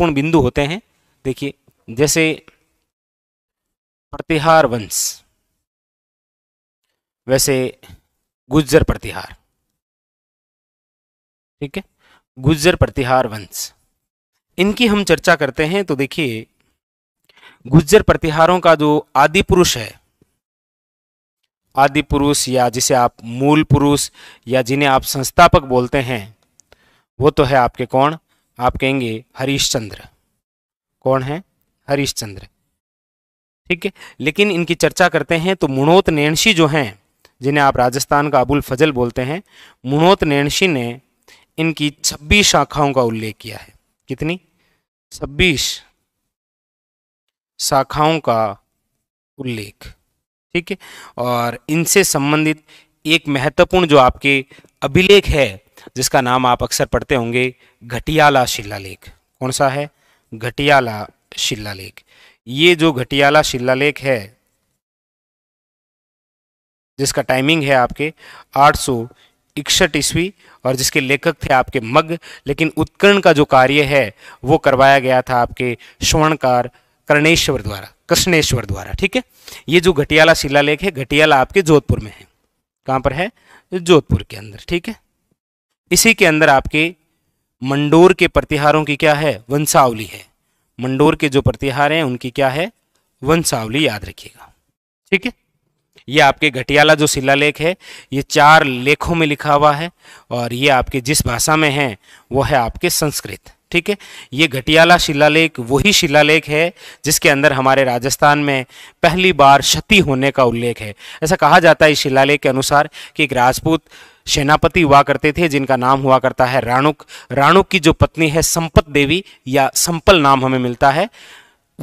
महत्वपूर्ण बिंदु होते हैं देखिए जैसे प्रतिहार वंश वैसे गुज्जर प्रतिहार ठीक है गुज्जर प्रतिहार वंश इनकी हम चर्चा करते हैं तो देखिए गुज्जर प्रतिहारों का जो आदि पुरुष है आदि पुरुष या जिसे आप मूल पुरुष या जिन्हें आप संस्थापक बोलते हैं वो तो है आपके कौन आप कहेंगे हरीश चंद्र कौन है हरीश चंद्र ठीक है लेकिन इनकी चर्चा करते हैं तो मुणोत नैणशी जो हैं जिन्हें आप राजस्थान का अबुल फजल बोलते हैं मुणोत नैणशी ने इनकी छब्बीस शाखाओं का उल्लेख किया है कितनी छब्बीस शाखाओं का उल्लेख ठीक है और इनसे संबंधित एक महत्वपूर्ण जो आपके अभिलेख है जिसका नाम आप अक्सर पढ़ते होंगे घटियाला शिलालेख कौन सा है घटियाला शिलालेख ये जो घटियाला शिलालेख है जिसका टाइमिंग है आपके आठ सौ इकसठ ईस्वी और जिसके लेखक थे आपके मग लेकिन उत्कर्ण का जो कार्य है वो करवाया गया था आपके स्वर्णकार कर्णेश्वर द्वारा कृष्णेश्वर द्वारा ठीक है ये जो घटियाला शिलालेख है घटियाला आपके जोधपुर में है कहां पर है जोधपुर के अंदर ठीक है इसी के अंदर आपके मंडोर के प्रतिहारों की क्या है वंशावली है मंडोर के जो प्रतिहार हैं उनकी क्या है वंशावली याद रखिएगा ठीक है ये आपके घटियाला जो शिलालेख है ये चार लेखों में लिखा हुआ है और ये आपके जिस भाषा में है वो है आपके संस्कृत ठीक है ये घटियाला शिलालेख वही शिलालेख है जिसके अंदर हमारे राजस्थान में पहली बार क्षति होने का उल्लेख है ऐसा कहा जाता है इस शिलालेख के अनुसार कि एक राजपूत सेनापति हुआ करते थे जिनका नाम हुआ करता है राणुक राणुक की जो पत्नी है संपत देवी या संपल नाम हमें मिलता है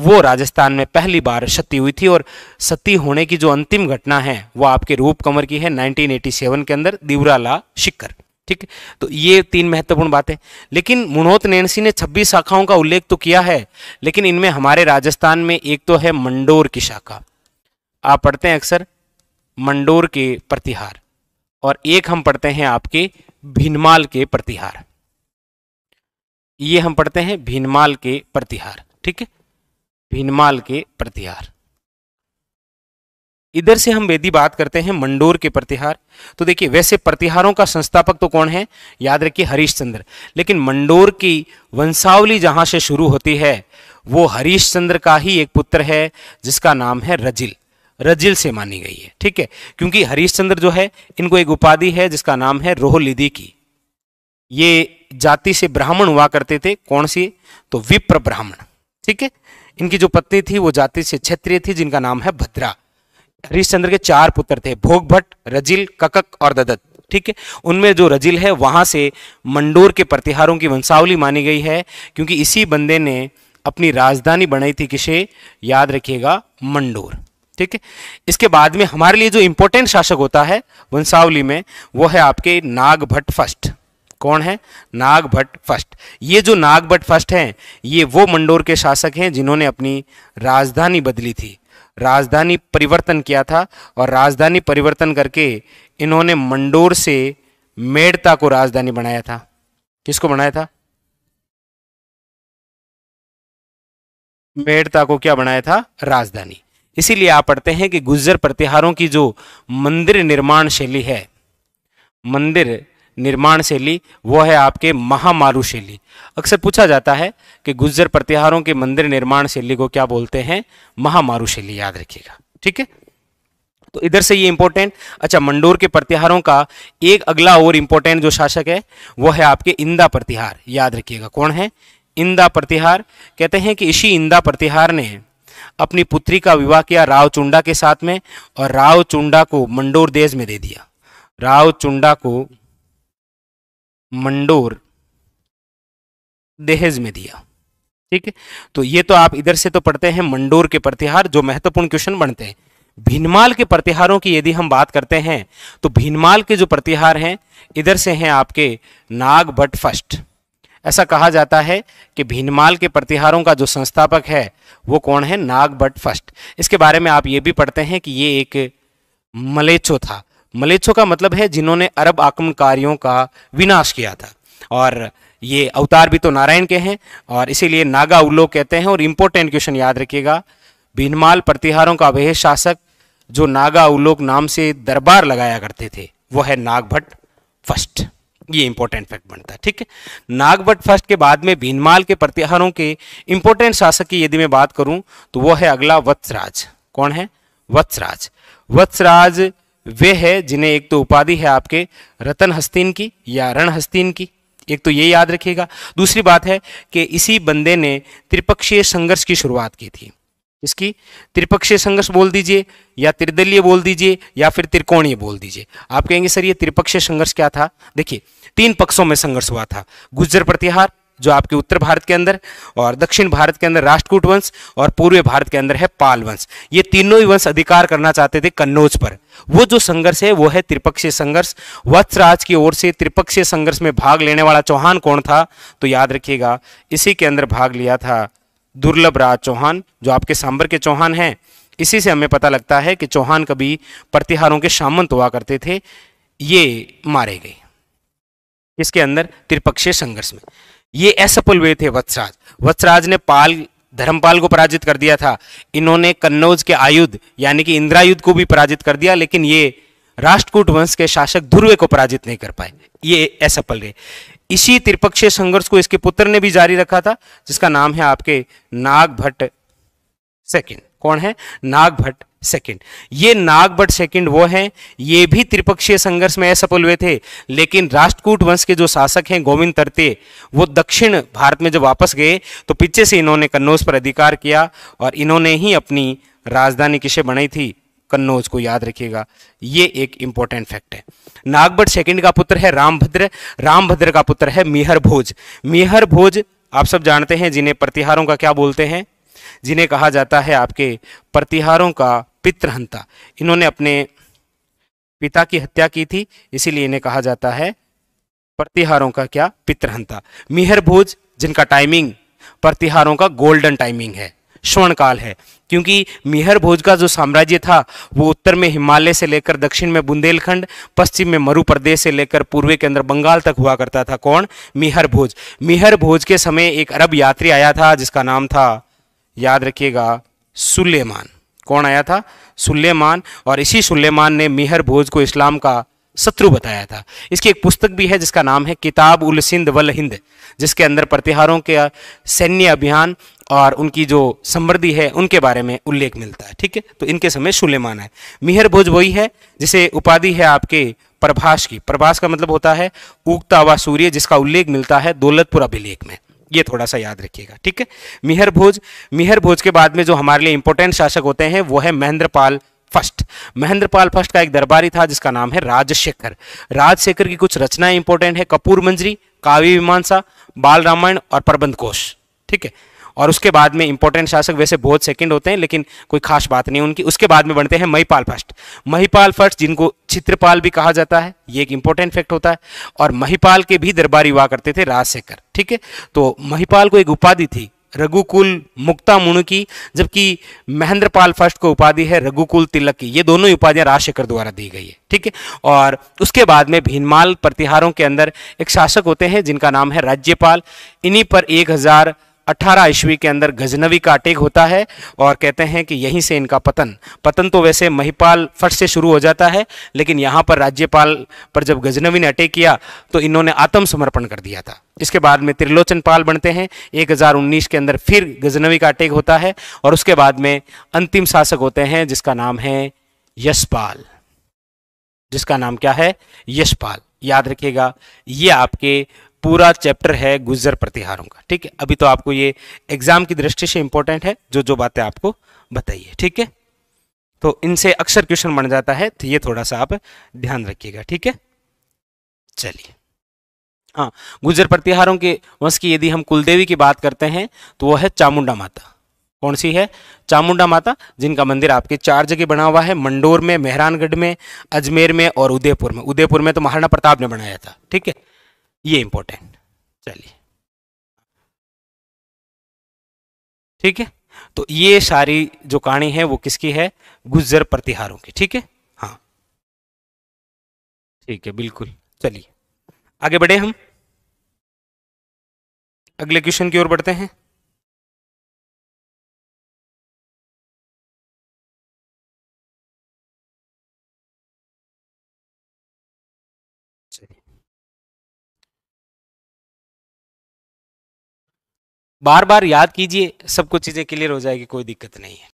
वो राजस्थान में पहली बार सती हुई थी और सती होने की जो अंतिम घटना है वो आपके रूप कंवर की है 1987 के अंदर दिवराला शिकर ठीक है तो ये तीन महत्वपूर्ण बातें लेकिन मुनोत नैनसी ने 26 शाखाओं का उल्लेख तो किया है लेकिन इनमें हमारे राजस्थान में एक तो है मंडोर की शाखा आप पढ़ते हैं अक्सर मंडोर के प्रतिहार और एक हम पढ़ते हैं आपके भिनमाल के प्रतिहार ये हम पढ़ते हैं भीनमाल के प्रतिहार ठीक है भीनमाल के प्रतिहार इधर से हम वेदी बात करते हैं मंडोर के प्रतिहार तो देखिए वैसे प्रतिहारों का संस्थापक तो कौन है याद रखिए हरीशचंद्र लेकिन मंडोर की वंशावली जहां से शुरू होती है वो हरीशचंद्र का ही एक पुत्र है जिसका नाम है रजिल रजिल से मानी गई है ठीक है क्योंकि हरीशचंद्र जो है इनको एक उपाधि है जिसका नाम है रोहलिधि की ये जाति से ब्राह्मण हुआ करते थे कौन सी तो विप्र ब्राह्मण ठीक है इनकी जो पत्नी थी वो जाति से क्षेत्रीय थी जिनका नाम है भद्रा हरिश्चंद्र के चार पुत्र थे भोग भट्ट रजिल ककक और ददत ठीक है उनमें जो रजिल है वहाँ से मंडोर के प्रतिहारों की वंशावली मानी गई है क्योंकि इसी बंदे ने अपनी राजधानी बनाई थी किसे याद रखिएगा मंडोर ठीक है इसके बाद में हमारे लिए जो इंपॉर्टेंट शासक होता है वंशावली में वो है आपके नाग भट्ट फर्स्ट कौन है नाग भट्ट फर्स्ट ये जो नाग भट्ट फर्स्ट हैं ये वो मंडोर के शासक हैं जिन्होंने अपनी राजधानी बदली थी राजधानी परिवर्तन किया था और राजधानी परिवर्तन करके इन्होंने मंडोर से मेड़ता को राजधानी बनाया था किसको बनाया था मेड़ता को क्या बनाया था राजधानी इसीलिए आप पढ़ते हैं कि गुज्जर प्रतिहारों की जो मंदिर निर्माण शैली है मंदिर निर्माण शैली वो है आपके महामारू शैली अक्सर पूछा जाता है कि गुज्जर प्रतिहारों के मंदिर निर्माण शैली को क्या बोलते हैं महामारू शैली याद रखिएगा ठीक है तो इधर से ये इंपॉर्टेंट अच्छा मंडोर के प्रतिहारों का एक अगला और इंपॉर्टेंट जो शासक है वो है आपके इंदा प्रतिहार याद रखिएगा कौन है इंदा प्रतिहार कहते हैं कि इसी इंदा प्रतिहार ने अपनी पुत्री का विवाह किया राव चुंडा के साथ में और राव चुंडा को मंडोर देश में दे दिया राव चुंडा को मंडोर दहेज में दिया ठीक है तो ये तो आप इधर से तो पढ़ते हैं मंडोर के प्रतिहार जो महत्वपूर्ण क्वेश्चन बनते हैं भीनमाल के प्रतिहारों की यदि हम बात करते हैं तो भीनमाल के जो प्रतिहार हैं इधर से हैं आपके नाग भट्ट फर्स्ट ऐसा कहा जाता है कि भीनमाल के प्रतिहारों का जो संस्थापक है वो कौन है नाग भट्ट फर्स्ट इसके बारे में आप ये भी पढ़ते हैं कि ये एक मलेचो था मलेच्छों का मतलब है जिन्होंने अरब आक्रमणकारियों का विनाश किया था और ये अवतार भी तो नारायण के हैं और इसीलिए नागा उल्लो कहते हैं और इम्पोर्टेंट क्वेश्चन याद रखिएगा भीनमाल प्रतिहारों का वह शासक जो नागा उल्लोक नाम से दरबार लगाया करते थे वो है नागभट्ट फर्स्ट ये इंपॉर्टेंट फैक्ट बनता है ठीक है नागभट्ट फर्स्ट के बाद में भीनमाल के प्रतिहारों के इंपॉर्टेंट शासक की यदि मैं बात करूं तो वो है अगला वत्सराज कौन है वत्सराज वत्सराज वे है जिन्हें एक तो उपाधि है आपके रतन हस्तीन की या रण हस्तीन की एक तो ये याद रखिएगा दूसरी बात है कि इसी बंदे ने त्रिपक्षीय संघर्ष की शुरुआत की थी इसकी त्रिपक्षीय संघर्ष बोल दीजिए या त्रिदलीय बोल दीजिए या फिर त्रिकोणीय बोल दीजिए आप कहेंगे सर ये त्रिपक्षीय संघर्ष क्या था देखिए तीन पक्षों में संघर्ष हुआ था गुज्जर प्रतिहार जो आपके उत्तर भारत के अंदर और दक्षिण भारत के अंदर राष्ट्रकूट वंश और पूर्वी भारत के अंदर है पाल वंश ये तीनों ही वंश अधिकार करना चाहते थे कन्नौज पर वो जो संघर्ष है वो है त्रिपक्षीय संघर्ष वत्सराज की ओर से त्रिपक्षीय संघर्ष में भाग लेने वाला चौहान कौन था तो याद रखिएगा इसी के अंदर भाग लिया था दुर्लभ राज चौहान जो आपके सांबर के चौहान हैं इसी से हमें पता लगता है कि चौहान कभी प्रतिहारों के सामंत हुआ करते थे ये मारे गए इसके अंदर त्रिपक्षीय संघर्ष में ये असफल हुए थे वत्सराज वत्सराज ने पाल धर्मपाल को पराजित कर दिया था इन्होंने कन्नौज के आयुध यानी कि इंद्रायुद्ध को भी पराजित कर दिया लेकिन ये राष्ट्रकूट वंश के शासक ध्रुवे को पराजित नहीं कर पाए ये असफल रहे इसी त्रिपक्षीय संघर्ष को इसके पुत्र ने भी जारी रखा था जिसका नाम है आपके नाग भट्ट सेकेंड कौन है नाग भट्ट सेकंड ये नाग बट सेकंड वो हैं ये भी त्रिपक्षीय संघर्ष में असफल हुए थे लेकिन राष्ट्रकूट वंश के जो शासक हैं गोविंद तरते वो दक्षिण भारत में जब वापस गए तो पीछे से इन्होंने कन्नौज पर अधिकार किया और इन्होंने ही अपनी राजधानी किसे बनाई थी कन्नौज को याद रखिएगा ये एक इंपॉर्टेंट फैक्ट है नागभट सेकंड का पुत्र है रामभद्र रामभद्र का पुत्र है मिहर भोज मिहर भोज आप सब जानते हैं जिन्हें प्रतिहारों का क्या बोलते हैं जिन्हें कहा जाता है आपके प्रतिहारों का पितृहंता इन्होंने अपने पिता की हत्या की थी इसीलिए इन्हें कहा जाता है प्रतिहारों का क्या पितृहंता मिहर भोज जिनका टाइमिंग प्रतिहारों का गोल्डन टाइमिंग है स्वर्ण काल है क्योंकि मिहर भोज का जो साम्राज्य था वो उत्तर में हिमालय से लेकर दक्षिण में बुंदेलखंड पश्चिम में मरु प्रदेश से लेकर पूर्व के अंदर बंगाल तक हुआ करता था कौन मिहर भोज मिहर भोज के समय एक अरब यात्री आया था जिसका नाम था याद रखिएगा सुलेमान कौन आया था सुलेमान और इसी सुलेमान ने मिहर भोज को इस्लाम का शत्रु बताया था इसकी एक पुस्तक भी है जिसका नाम है किताब उल सिंध वल हिंद जिसके अंदर प्रतिहारों के सैन्य अभियान और उनकी जो समृद्धि है उनके बारे में उल्लेख मिलता है ठीक है तो इनके समय सुलेमान है मिहर भोज वही है जिसे उपाधि है आपके प्रभाष की प्रभाष का मतलब होता है उगता हुआ सूर्य जिसका उल्लेख मिलता है दौलतपुर अभिलेख में ये थोड़ा सा याद रखिएगा ठीक है मिहर भोज मिहर भोज के बाद में जो हमारे लिए इंपॉर्टेंट शासक होते हैं वो है महेंद्रपाल फर्स्ट महेंद्रपाल फर्स्ट का एक दरबारी था जिसका नाम है राजशेखर राजशेखर की कुछ रचनाएं इंपॉर्टेंट है कपूर मंजरी काव्य मीमांसा बाल रामायण और प्रबंध कोश ठीक है और उसके बाद में इंपॉर्टेंट शासक वैसे बहुत सेकंड होते हैं लेकिन कोई खास बात नहीं उनकी उसके बाद में बनते हैं महिपाल फर्स्ट महिपाल फर्स्ट जिनको चित्रपाल भी कहा जाता है ये एक इंपॉर्टेंट फैक्ट होता है और महिपाल के भी दरबारी हुआ करते थे राजशेखर ठीक है तो महिपाल को एक उपाधि थी रघुकुल मुक्ता मुणु की जबकि महेंद्रपाल फर्स्ट को उपाधि है रघुकुल तिलक की ये दोनों उपाधियां राजशेखर द्वारा दी गई है ठीक है और उसके बाद में भीनमाल प्रतिहारों के अंदर एक शासक होते हैं जिनका नाम है राज्यपाल इन्हीं पर एक हजार 18 ईस्वी के अंदर गजनवी का अटैक होता है और कहते हैं कि यहीं से इनका पतन पतन तो वैसे महिपाल फट से शुरू हो जाता है लेकिन यहाँ पर राज्यपाल पर जब गजनवी ने अटैक किया तो इन्होंने आत्मसमर्पण कर दिया था इसके बाद में त्रिलोचन पाल बनते हैं 1019 के अंदर फिर गजनवी का अटैक होता है और उसके बाद में अंतिम शासक होते हैं जिसका नाम है यशपाल जिसका नाम क्या है यशपाल याद रखिएगा ये आपके पूरा चैप्टर है गुजर प्रतिहारों का ठीक है अभी तो आपको ये एग्जाम की दृष्टि से इंपॉर्टेंट है जो जो बातें आपको बताइए ठीक है तो इनसे अक्सर क्वेश्चन बन जाता है तो ये थोड़ा सा आप ध्यान रखिएगा ठीक है चलिए हाँ गुजर प्रतिहारों के वंश की यदि हम कुलदेवी की बात करते हैं तो वह है चामुंडा माता कौन सी है चामुंडा माता जिनका मंदिर आपके चार जगह बना हुआ है मंडोर में मेहरानगढ़ में अजमेर में और उदयपुर में उदयपुर में तो महाराणा प्रताप ने बनाया था ठीक है ये इंपॉर्टेंट चलिए ठीक है तो ये सारी जो कहानी है वो किसकी है गुज्जर प्रतिहारों की ठीक है हाँ ठीक है बिल्कुल चलिए आगे बढ़े हम अगले क्वेश्चन की ओर बढ़ते हैं बार बार याद कीजिए सबको चीज़ें क्लियर हो जाएगी कोई दिक्कत नहीं है